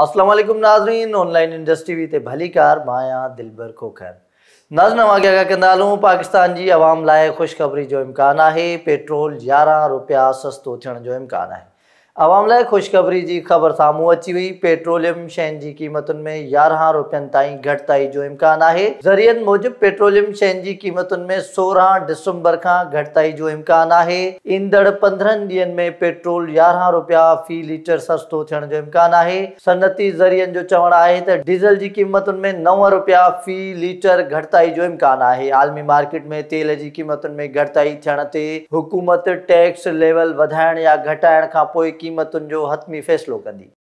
असलम नाजरीन online industry विते भली car माया दिलबर खोखर नाजन नवा क्या कंदालूं पाकिस्तान की आवाम लाए ख़ुशख़बरी जो इम्कान है पेट्रोल यारह रुपया सस्तों थे इम्कान है आवाम लाइ ख़ुशख़बरी की ख़बर सामू अची हुई पेट्रोलियम शयन की क़ीमतुनि में यारह रुपयन तीन घटताई जो इम्कान है जरियन मूजिब पेट्रोलियम शयन की क़ीमतुनि में सोरह दिसंबर का घटताई जो इम्कान है ईंदड़ पंद्रह डी में पेट्रोल यारह रुपया फ़ी लीटर सस्तो थियण इम्कान है सनती जरियन जो चवण है डीज़ल की कीमत में नव रुपया फ़ी लीटर घटताई जो इम्कान है आलमी मार्केट में तेल की कीमत में घटताई थे हुकूमत टैक्स लेवल या घटाइण का क़ीमतुनि जो हतमी फ़ैसिलो कंदी